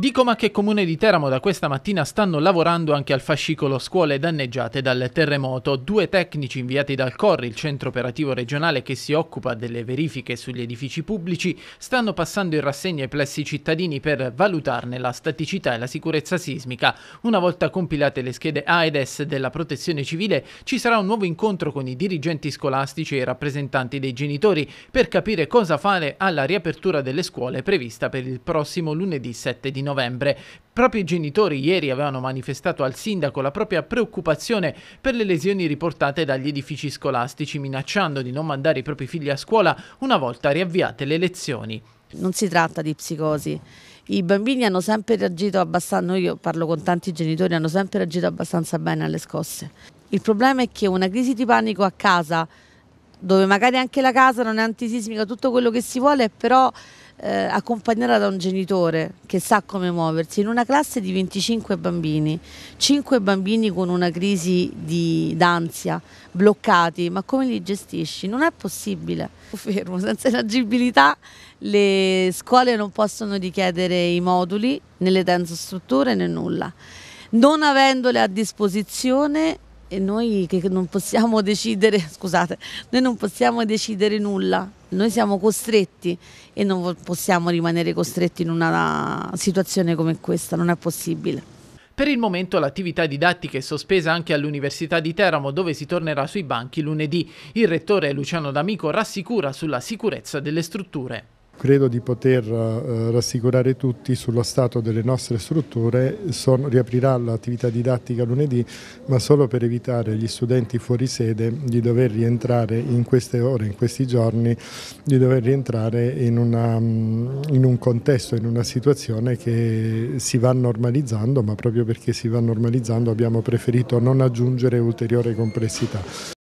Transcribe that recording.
Dico ma che Comune di Teramo da questa mattina stanno lavorando anche al fascicolo scuole danneggiate dal terremoto. Due tecnici inviati dal Corri, il centro operativo regionale che si occupa delle verifiche sugli edifici pubblici, stanno passando in rassegna i plessi cittadini per valutarne la staticità e la sicurezza sismica. Una volta compilate le schede A ed S della protezione civile, ci sarà un nuovo incontro con i dirigenti scolastici e i rappresentanti dei genitori per capire cosa fare alla riapertura delle scuole prevista per il prossimo lunedì 7 di novembre novembre. Proprio i genitori ieri avevano manifestato al sindaco la propria preoccupazione per le lesioni riportate dagli edifici scolastici, minacciando di non mandare i propri figli a scuola una volta riavviate le lezioni. Non si tratta di psicosi. I bambini hanno sempre reagito abbastanza, noi parlo con tanti genitori, hanno sempre reagito abbastanza bene alle scosse. Il problema è che una crisi di panico a casa, dove magari anche la casa non è antisismica, tutto quello che si vuole, però eh, accompagnata da un genitore che sa come muoversi, in una classe di 25 bambini, 5 bambini con una crisi di, d'ansia, bloccati, ma come li gestisci? Non è possibile. Fermo, senza inagibilità le scuole non possono richiedere i moduli né le strutture, né nulla. Non avendole a disposizione e noi che non possiamo decidere, scusate, noi non possiamo decidere nulla, noi siamo costretti e non possiamo rimanere costretti in una situazione come questa, non è possibile. Per il momento l'attività didattica è sospesa anche all'Università di Teramo dove si tornerà sui banchi lunedì. Il rettore Luciano D'Amico rassicura sulla sicurezza delle strutture. Credo di poter eh, rassicurare tutti sullo stato delle nostre strutture, Sono, riaprirà l'attività didattica lunedì, ma solo per evitare agli studenti fuori sede di dover rientrare in queste ore, in questi giorni, di dover rientrare in, una, mm, in un contesto, in una situazione che si va normalizzando, ma proprio perché si va normalizzando abbiamo preferito non aggiungere ulteriore complessità.